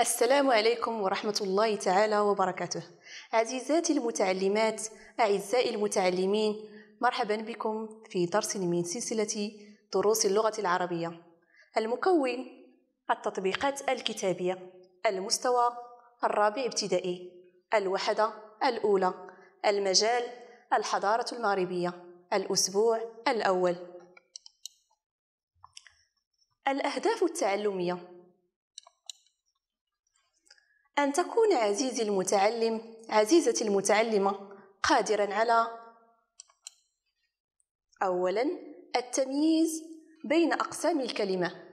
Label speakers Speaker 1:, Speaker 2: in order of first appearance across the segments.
Speaker 1: السلام عليكم ورحمة الله تعالى وبركاته عزيزاتي المتعلمات أعزائي المتعلمين مرحبا بكم في درس من سلسلة دروس اللغة العربية المكون التطبيقات الكتابية المستوى الرابع ابتدائي الوحدة الأولى المجال الحضارة المغربية الأسبوع الأول الأهداف التعلمية أن تكون عزيزي المتعلم عزيزتي المتعلمة قادرا على أولا التمييز بين أقسام الكلمة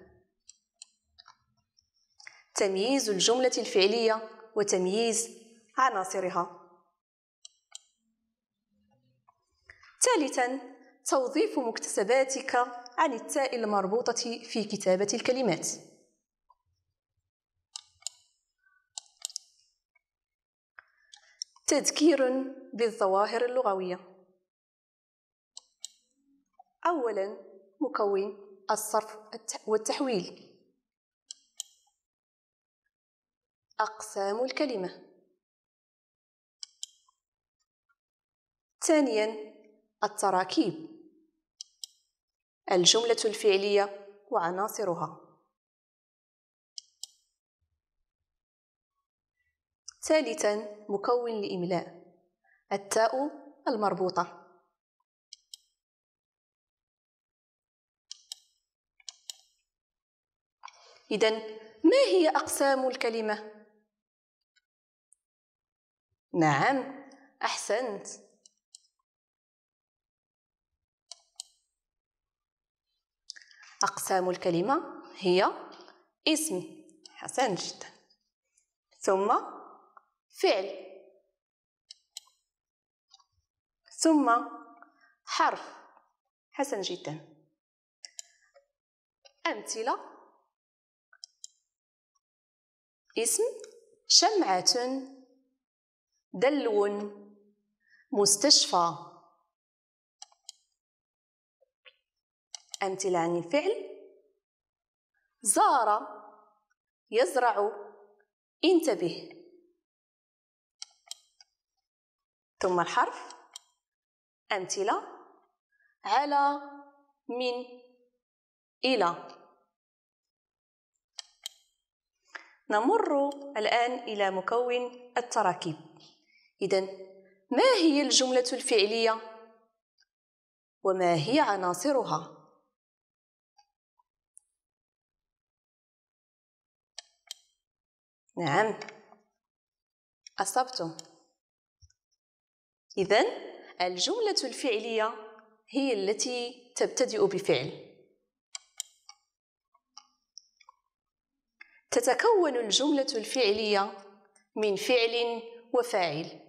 Speaker 1: تمييز الجملة الفعلية وتمييز عناصرها ثالثا توظيف مكتسباتك عن التاء المربوطة في كتابة الكلمات تذكير بالظواهر اللغوية أولا مكون الصرف والتحويل أقسام الكلمة ثانيا التراكيب الجملة الفعلية وعناصرها ثالثا مكون الإملاء التاء المربوطة إذا ما هي أقسام الكلمة؟ نعم أحسنت أقسام الكلمة هي اسم حسن جدا ثم فعل ثم حرف حسن جدا أمثلة اسم شمعة دلو مستشفى أمثلة عن الفعل زار يزرع انتبه ثم الحرف أمثلة على من إلى نمر الآن إلى مكون التراكيب إذن ما هي الجملة الفعلية؟ وما هي عناصرها؟ نعم أصبتم إذا الجملة الفعلية هي التي تبتدئ بفعل تتكون الجملة الفعلية من فعل وفاعل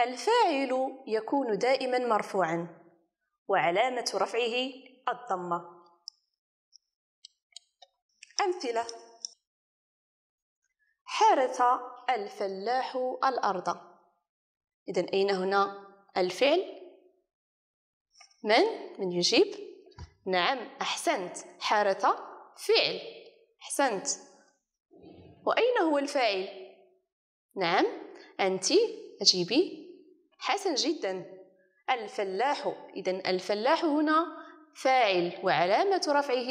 Speaker 1: الفاعل يكون دائما مرفوعا وعلامة رفعه الضمة أمثلة حرث الفلاح الأرض إذا أين هنا الفعل من من يجيب نعم أحسنت حرث فعل أحسنت وأين هو الفاعل نعم أنت أجيبي حسن جدا الفلاح إذا الفلاح هنا فاعل وعلامة رفعه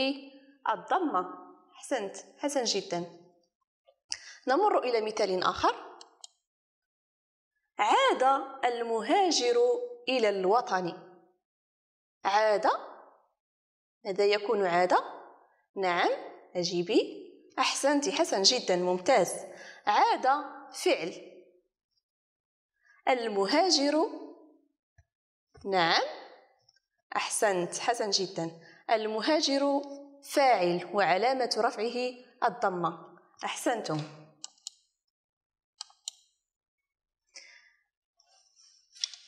Speaker 1: الضمة أحسنت حسن جدا نمر إلى مثال آخر عاد المهاجر إلى الوطن عاد ماذا يكون عاد نعم أجيبي أحسنت حسن جدا ممتاز عاد فعل المهاجر نعم أحسنت حسن جدا المهاجر فاعل وعلامة رفعه الضمة أحسنتم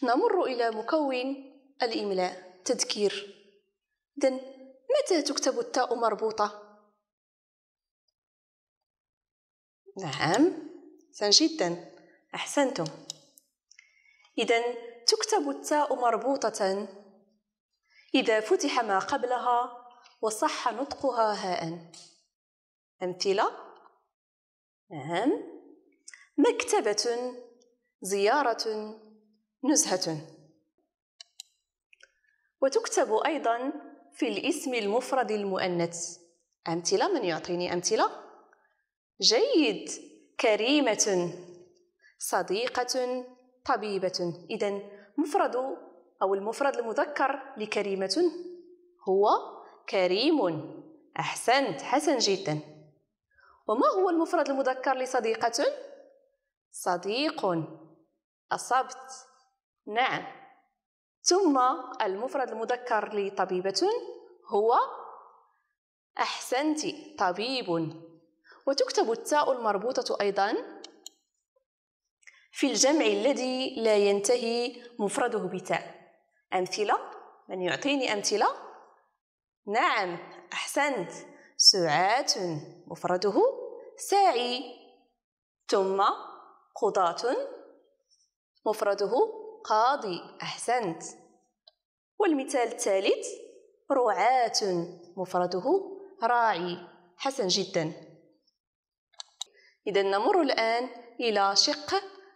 Speaker 1: نمر إلى مكون الإملاء تذكير إذن متى تكتب التاء مربوطة؟ نعم حسن جدا أحسنتم إذا تكتب التاء مربوطة إذا فتح ما قبلها وصح نطقها هاء أمثلة نعم مكتبة زيارة نزهة وتكتب أيضا في الاسم المفرد المؤنث أمثلة من يعطيني أمثلة؟ جيد كريمة صديقة طبيبة إذا مفرد أو المفرد المذكر لكريمة هو كريم أحسنت حسن جدا وما هو المفرد المذكر لصديقة؟ صديق أصبت نعم ثم المفرد المذكر لطبيبة هو أحسنت طبيب وتكتب التاء المربوطة أيضا في الجمع الذي لا ينتهي مفرده بتاء أمثلة من يعطيني أمثلة؟ نعم أحسنت سعات مفرده ساعي ثم قضاة مفرده قاضي أحسنت والمثال الثالث رعاة مفرده راعي حسن جدا إذا نمر الآن إلى شق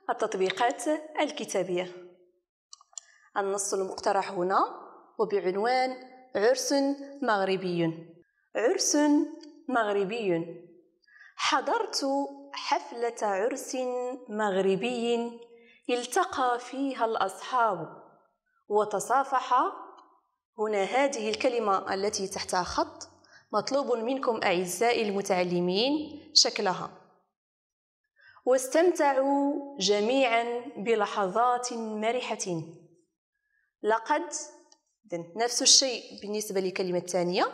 Speaker 1: التطبيقات الكتابية النص المقترح هنا وبعنوان عرس مغربي عرس مغربي حضرت حفلة عرس مغربي التقى فيها الأصحاب وتصافحا هنا هذه الكلمة التي تحت خط مطلوب منكم أعزائي المتعلمين شكلها واستمتعوا جميعا بلحظات مرحة لقد نفس الشيء بالنسبة للكلمة الثانية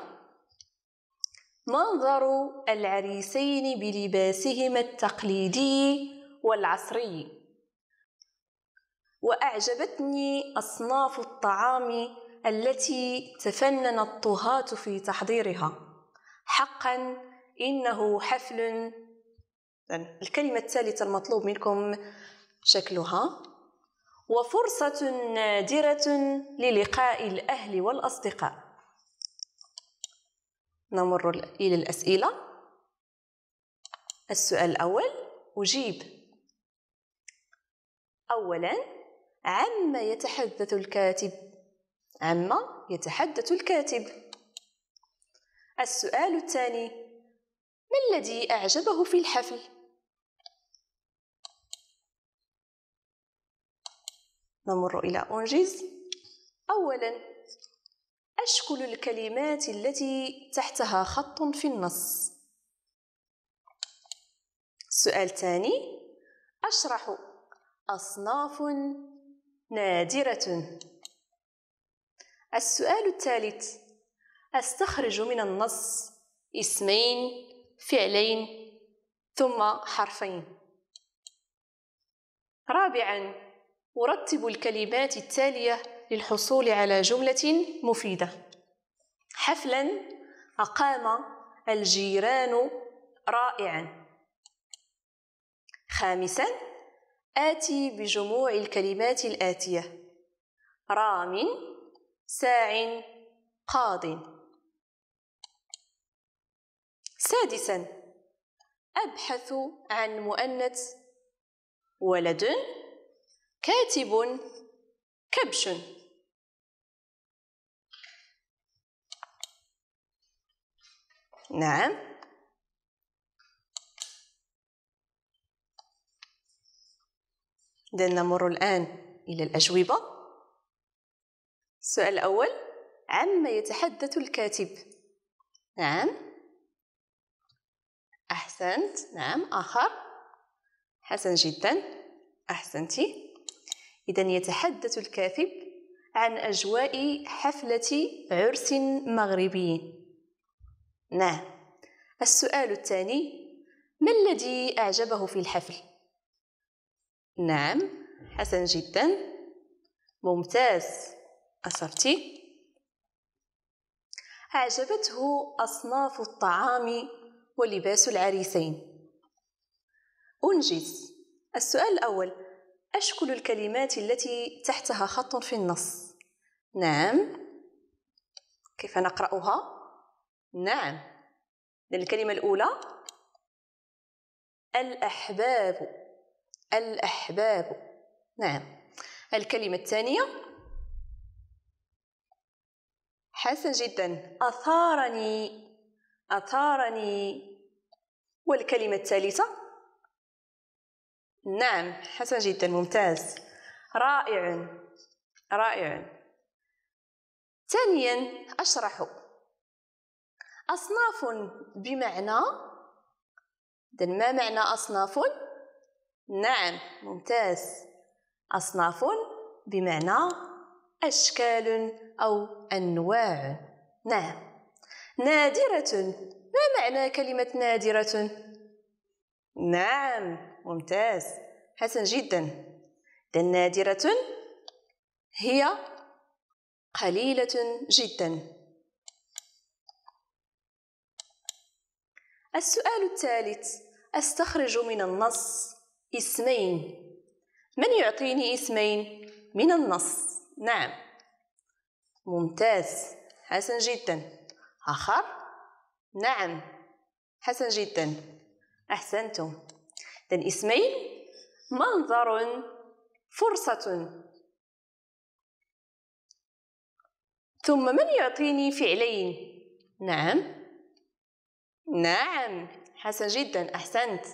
Speaker 1: منظر العريسين بلباسهما التقليدي والعصري وأعجبتني أصناف الطعام التي تفنن الطهاة في تحضيرها حقا إنه حفل يعني الكلمة الثالثة المطلوب منكم شكلها وفرصة نادرة للقاء الأهل والأصدقاء نمر إلى الأسئلة السؤال الأول أجيب أولا عما يتحدث الكاتب عما يتحدث الكاتب السؤال الثاني ما الذي أعجبه في الحفل؟ نمر إلى أنجز أولا أشكل الكلمات التي تحتها خط في النص السؤال الثاني أشرح أصناف نادرة السؤال الثالث أستخرج من النص اسمين فعلين ثم حرفين رابعا أرتب الكلمات التالية للحصول على جملة مفيدة حفلا أقام الجيران رائعا خامسا آتي بجموع الكلمات الآتية رام ساع قاض سادسا أبحث عن مؤنث ولد كاتب كبش نعم إذا نمر الآن إلى الأجوبة السؤال الأول عما يتحدث الكاتب نعم أحسنت نعم آخر حسن جدا أحسنتي إذا يتحدث الكاتب عن أجواء حفلة عرس مغربي نعم السؤال الثاني ما الذي أعجبه في الحفل؟ نعم حسن جدا ممتاز أشرتي أعجبته أصناف الطعام ولباس العريسين أنجز السؤال الأول أشكل الكلمات التي تحتها خط في النص نعم كيف نقرأها نعم الكلمة الأولى الأحباب الأحباب نعم الكلمة الثانية حسن جدا أثارني أثارني والكلمة الثالثة نعم حسن جدا ممتاز رائع رائع ثانيا أشرح أصناف بمعنى ما معنى أصناف نعم ممتاز أصناف بمعنى أشكال أو أنواع نعم نادرة ما معنى كلمة نادرة؟ نعم ممتاز حسن جدا النادرة هي قليلة جدا السؤال الثالث استخرج من النص اسمين من يعطيني اسمين من النص نعم ممتاز حسن جدا آخر نعم حسن جدا أحسنتم اذا اسمين منظر فرصة ثم من يعطيني فعلين نعم نعم حسن جدا أحسنت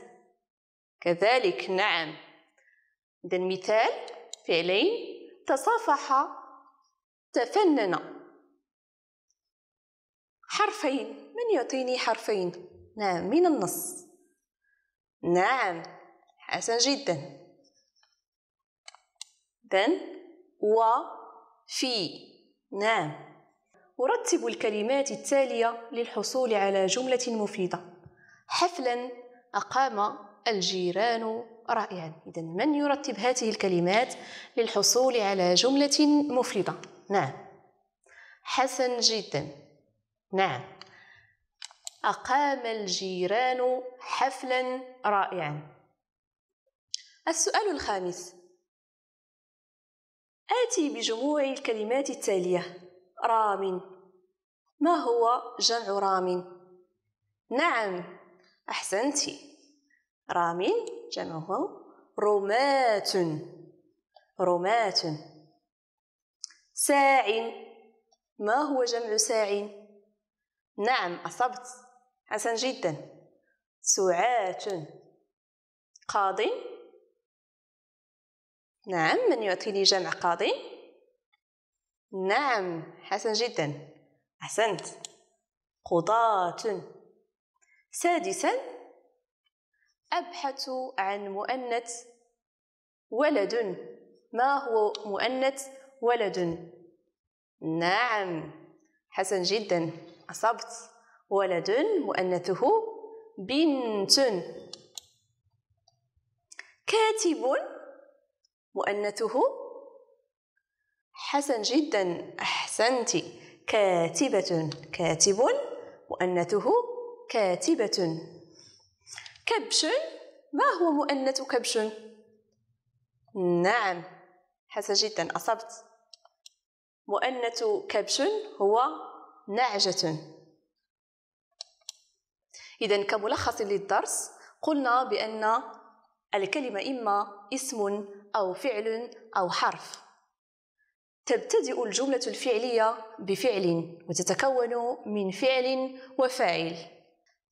Speaker 1: كذلك نعم إذا مثال فعلين تصافح تفنن حرفين من يعطيني حرفين نعم من النص نعم حسن جدا إذا في نعم أرتب الكلمات التالية للحصول على جملة مفيدة حفلا أقام الجيران رائعا إذا من يرتب هذه الكلمات للحصول على جملة مفردة نعم حسن جدا نعم أقام الجيران حفلا رائعا السؤال الخامس آتي بجموع الكلمات التالية رام ما هو جمع رام؟ نعم أحسنتِ رامي جمعهم رماة رماة ساع ما هو جمع ساع نعم أصبت حسن جدا سعاة قاضي نعم من يعطيني جمع قاضي نعم حسن جدا أحسنت قضاة سادسا أبحث عن مؤنث ولد ما هو مؤنث ولد نعم حسن جدا أصبت ولد مؤنثه بنت كاتب مؤنثه حسن جدا أحسنت كاتبة كاتب مؤنثه كاتبة كبشن ما هو مؤنث كبشن نعم حسن جدا أصبت مؤنث كبشن هو نعجة إذا كملخص للدرس قلنا بأن الكلمة إما اسم أو فعل أو حرف تبتدئ الجملة الفعلية بفعل وتتكون من فعل وفاعل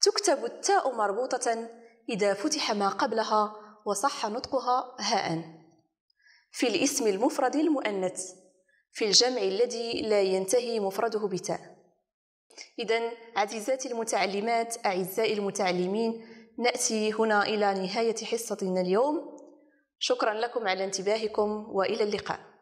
Speaker 1: تكتب التاء مربوطة إذا فتح ما قبلها وصح نطقها هاء في الاسم المفرد المؤنث في الجمع الذي لا ينتهي مفرده بتاء إذا عزيزاتي المتعلمات أعزائي المتعلمين نأتي هنا إلى نهاية حصتنا اليوم شكرا لكم على انتباهكم وإلى اللقاء